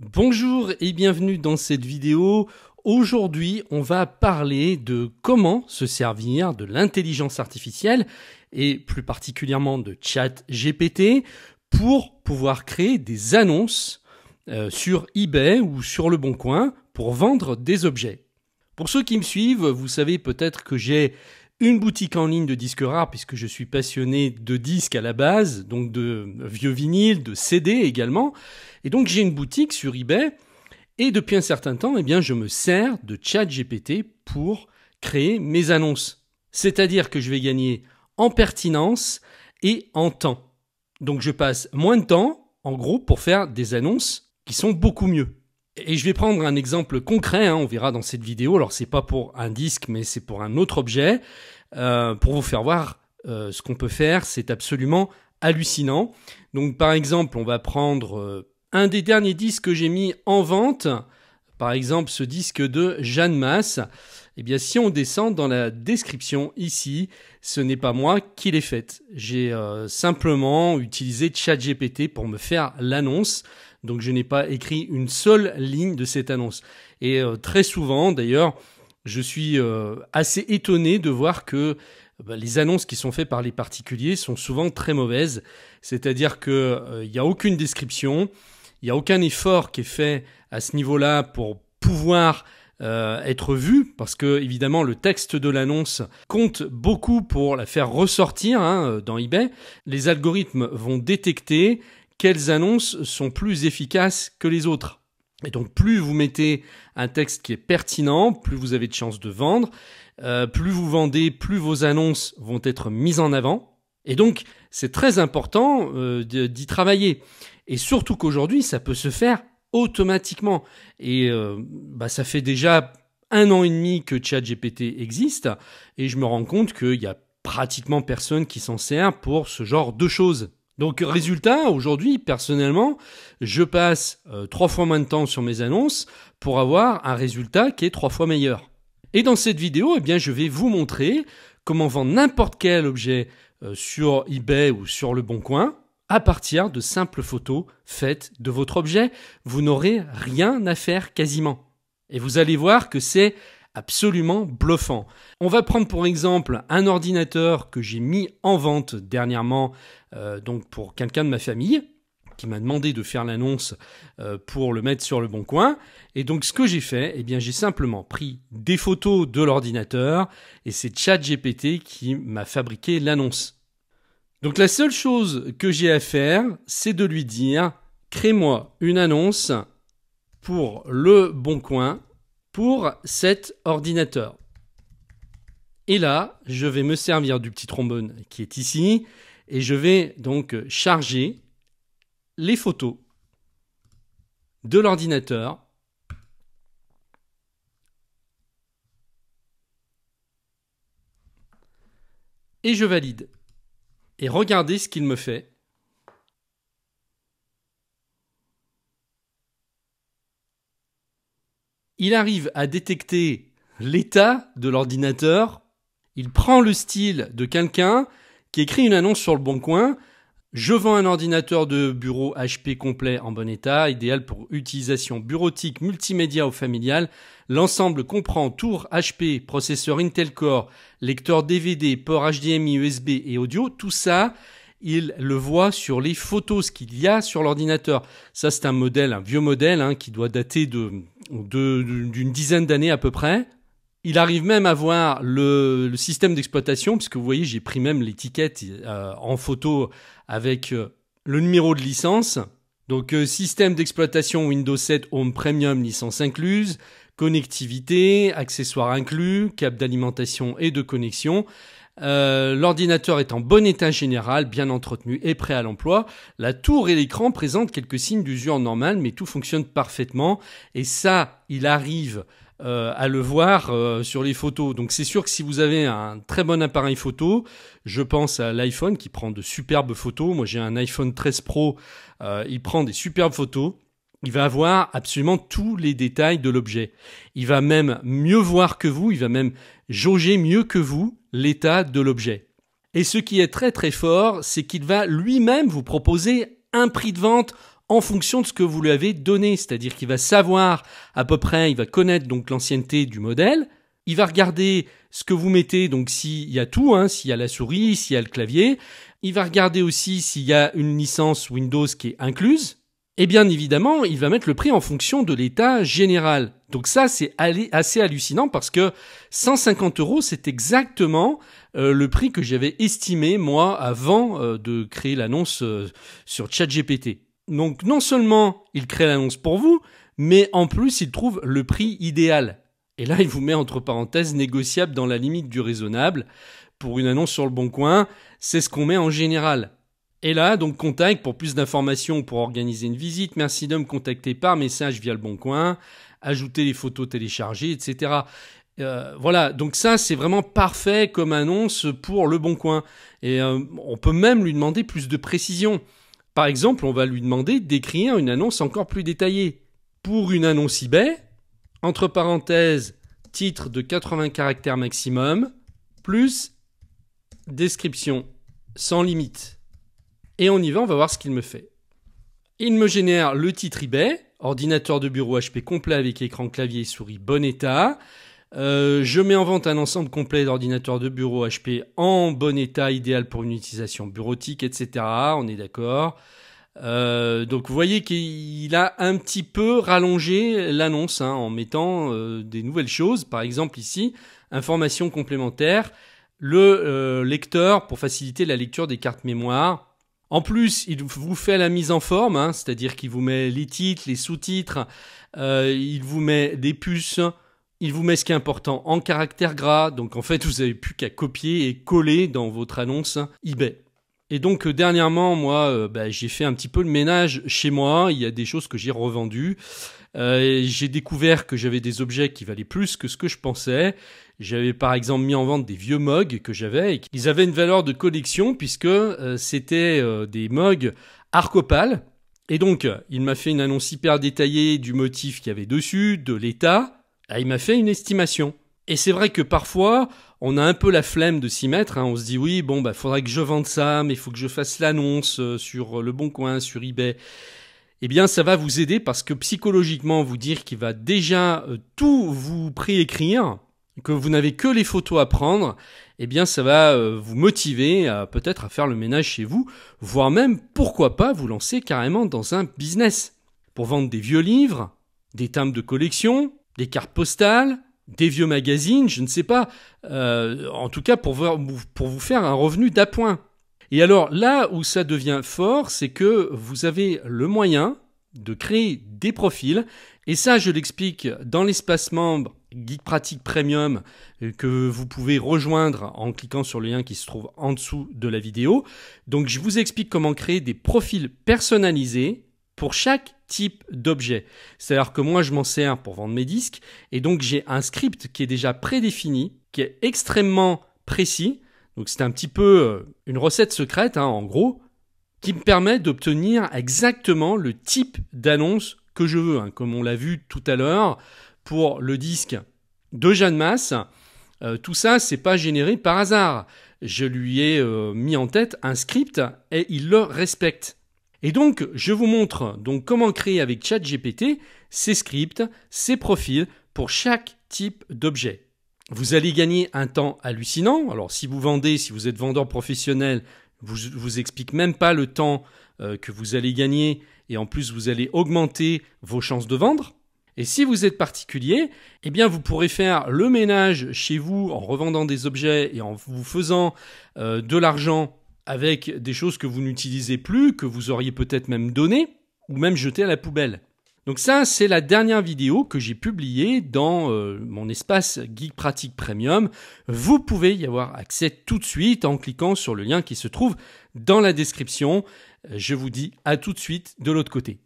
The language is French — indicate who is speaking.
Speaker 1: Bonjour et bienvenue dans cette vidéo. Aujourd'hui, on va parler de comment se servir de l'intelligence artificielle et plus particulièrement de chat GPT pour pouvoir créer des annonces euh, sur eBay ou sur le Bon Coin pour vendre des objets. Pour ceux qui me suivent, vous savez peut-être que j'ai une boutique en ligne de disques rares, puisque je suis passionné de disques à la base, donc de vieux vinyles, de CD également. Et donc j'ai une boutique sur eBay, et depuis un certain temps, eh bien, je me sers de ChatGPT pour créer mes annonces. C'est-à-dire que je vais gagner en pertinence et en temps. Donc je passe moins de temps, en gros, pour faire des annonces qui sont beaucoup mieux. Et je vais prendre un exemple concret, hein, on verra dans cette vidéo. Alors c'est pas pour un disque, mais c'est pour un autre objet, euh, pour vous faire voir euh, ce qu'on peut faire. C'est absolument hallucinant. Donc par exemple, on va prendre euh, un des derniers disques que j'ai mis en vente, par exemple ce disque de Jeanne Masse. Eh bien, si on descend dans la description ici, ce n'est pas moi qui l'ai faite. J'ai euh, simplement utilisé ChatGPT pour me faire l'annonce. Donc, je n'ai pas écrit une seule ligne de cette annonce. Et euh, très souvent, d'ailleurs, je suis euh, assez étonné de voir que bah, les annonces qui sont faites par les particuliers sont souvent très mauvaises. C'est-à-dire qu'il n'y a aucune description, il n'y a aucun effort qui est fait à ce niveau-là pour pouvoir euh, être vu parce que évidemment le texte de l'annonce compte beaucoup pour la faire ressortir hein, euh, dans eBay. Les algorithmes vont détecter quelles annonces sont plus efficaces que les autres. Et donc plus vous mettez un texte qui est pertinent, plus vous avez de chances de vendre, euh, plus vous vendez, plus vos annonces vont être mises en avant. Et donc c'est très important d'y travailler. Et surtout qu'aujourd'hui, ça peut se faire automatiquement. Et euh, bah, ça fait déjà un an et demi que ChatGPT existe, et je me rends compte qu'il y a pratiquement personne qui s'en sert pour ce genre de choses. Donc résultat, aujourd'hui, personnellement, je passe euh, trois fois moins de temps sur mes annonces pour avoir un résultat qui est trois fois meilleur. Et dans cette vidéo, eh bien, je vais vous montrer comment vendre n'importe quel objet euh, sur eBay ou sur le Bon Coin à partir de simples photos faites de votre objet. Vous n'aurez rien à faire quasiment. Et vous allez voir que c'est absolument bluffant. On va prendre pour exemple un ordinateur que j'ai mis en vente dernièrement euh, donc pour quelqu'un de ma famille qui m'a demandé de faire l'annonce euh, pour le mettre sur le bon coin. Et donc ce que j'ai fait, eh bien j'ai simplement pris des photos de l'ordinateur et c'est ChatGPT qui m'a fabriqué l'annonce. Donc la seule chose que j'ai à faire, c'est de lui dire crée-moi une annonce pour le bon coin pour cet ordinateur. Et là, je vais me servir du petit trombone qui est ici et je vais donc charger les photos de l'ordinateur et je valide et regardez ce qu'il me fait. Il arrive à détecter l'état de l'ordinateur. Il prend le style de quelqu'un qui écrit une annonce sur le bon coin je vends un ordinateur de bureau HP complet en bon état, idéal pour utilisation bureautique, multimédia ou familiale. L'ensemble comprend tour HP, processeur Intel Core, lecteur DVD, port HDMI, USB et audio. Tout ça, il le voit sur les photos, ce qu'il y a sur l'ordinateur. Ça, c'est un modèle, un vieux modèle hein, qui doit dater de d'une dizaine d'années à peu près, il arrive même à voir le, système d'exploitation, puisque vous voyez, j'ai pris même l'étiquette euh, en photo avec euh, le numéro de licence. Donc euh, système d'exploitation Windows 7 Home Premium licence incluse, connectivité, accessoires inclus, câble d'alimentation et de connexion. l'ordinateur est en bon état général, bien entretenu et prêt à l'emploi. La tour et l'écran présentent quelques signes d'usure normale, mais tout fonctionne parfaitement. Et ça, il arrive euh, à le voir euh, sur les photos. Donc c'est sûr que si vous avez un très bon appareil photo, je pense à l'iPhone qui prend de superbes photos. Moi j'ai un iPhone 13 Pro, euh, il prend des superbes photos. Il va avoir absolument tous les détails de l'objet. Il va même mieux voir que vous, il va même jauger mieux que vous l'état de l'objet. Et ce qui est très très fort, c'est qu'il va lui-même vous proposer un prix de vente en fonction de ce que vous lui avez donné, c'est-à-dire qu'il va savoir à peu près, il va connaître donc l'ancienneté du modèle, il va regarder ce que vous mettez, donc s'il y a tout, hein, s'il y a la souris, s'il y a le clavier, il va regarder aussi s'il y a une licence Windows qui est incluse, et bien évidemment, il va mettre le prix en fonction de l'état général. Donc ça, c'est assez hallucinant parce que 150 euros, c'est exactement euh, le prix que j'avais estimé, moi, avant euh, de créer l'annonce sur euh, sur ChatGPT. Donc non seulement il crée l'annonce pour vous, mais en plus il trouve le prix idéal. Et là, il vous met entre parenthèses négociable dans la limite du raisonnable. Pour une annonce sur le bon coin, c'est ce qu'on met en général. Et là, donc contact pour plus d'informations pour organiser une visite. Merci de me contacter par message via le bon coin. Ajouter les photos téléchargées, etc. Euh, voilà, donc ça c'est vraiment parfait comme annonce pour le bon coin. Et euh, on peut même lui demander plus de précision. Par exemple, on va lui demander d'écrire une annonce encore plus détaillée. Pour une annonce eBay, entre parenthèses, titre de 80 caractères maximum, plus description, sans limite. Et on y va, on va voir ce qu'il me fait. Il me génère le titre eBay, ordinateur de bureau HP complet avec écran clavier et souris bon état, euh, je mets en vente un ensemble complet d'ordinateurs de bureau HP en bon état, idéal pour une utilisation bureautique, etc. On est d'accord. Euh, donc vous voyez qu'il a un petit peu rallongé l'annonce hein, en mettant euh, des nouvelles choses. Par exemple ici, information complémentaire, le lecteur pour faciliter la lecture des cartes mémoire. En plus, il vous fait la mise en forme, hein, c'est-à-dire qu'il vous met les titres, les sous-titres, il vous met des puces. Il vous met ce qui est important en caractère gras, donc en fait vous n'avez plus qu'à copier et coller dans votre annonce eBay. Et donc euh, dernièrement, moi, euh, bah, j'ai fait un petit peu le ménage chez moi. Il y a des choses que j'ai revendues. Euh, j'ai découvert que j'avais des objets qui valaient plus que ce que je pensais. J'avais par exemple mis en vente des vieux mugs que j'avais Ils avaient une valeur de collection puisque c'était des mugs arcopales. Et donc, il m'a fait une annonce hyper détaillée du motif qu'il y avait dessus, de l'état, ah, il m'a fait une estimation. Et c'est vrai que parfois, on a un peu la flemme de s'y mettre. Hein. On se dit oui, bon, bah, faudrait que je vende ça, mais il faut que je fasse l'annonce euh, sur euh, Le Bon Coin, sur eBay. Eh bien, ça va vous aider parce que psychologiquement, vous dire qu'il va déjà euh, tout vous préécrire, que vous n'avez que les photos à prendre, eh bien, ça va vous motiver à peut-être à faire le ménage chez vous, voire même, pourquoi pas, vous lancer carrément dans un business pour vendre des vieux livres, des timbres de collection, des cartes postales, des vieux magazines, je ne sais pas, euh, en tout cas pour, vous, pour vous faire un revenu d'appoint. Et alors là où ça devient fort, c'est que vous avez le moyen de créer des profils, et ça je l'explique dans l'espace membre Guide Pratique Premium euh, que vous pouvez rejoindre en cliquant sur le lien qui se trouve en dessous de la vidéo. Donc je vous explique comment créer des profils personnalisés pour chaque type d'objet. C'est-à-dire que moi, je m'en sers pour vendre mes disques, et donc j'ai un script qui est déjà prédéfini, qui est extrêmement précis. Donc c'est un petit peu euh, une recette secrète, hein, en gros, qui me permet d'obtenir exactement le type d'annonce que je veux. Hein, comme on l'a vu tout à l'heure, pour le disque de Jeanne Masse, euh, tout ça, c'est pas généré par hasard. Je lui ai euh, mis en tête un script et il le respecte. Et donc, je vous montre donc comment créer avec ChatGPT ces scripts, ces profils pour chaque type d'objet. Vous allez gagner un temps hallucinant. Alors, si vous vendez, si vous êtes vendeur professionnel, vous, vous explique même pas le temps euh, que vous allez gagner et en plus vous allez augmenter vos chances de vendre. Et si vous êtes particulier, eh bien vous pourrez faire le ménage chez vous en revendant des objets et en vous faisant euh, de l'argent avec des choses que vous n'utilisez plus, que vous auriez peut-être même données, ou même jetées à la poubelle. Donc ça, c'est la dernière vidéo que j'ai publiée dans euh, mon espace Geek Pratique Premium. Vous pouvez y avoir accès tout de suite en cliquant sur le lien qui se trouve dans la description. Je vous dis à tout de suite de l'autre côté.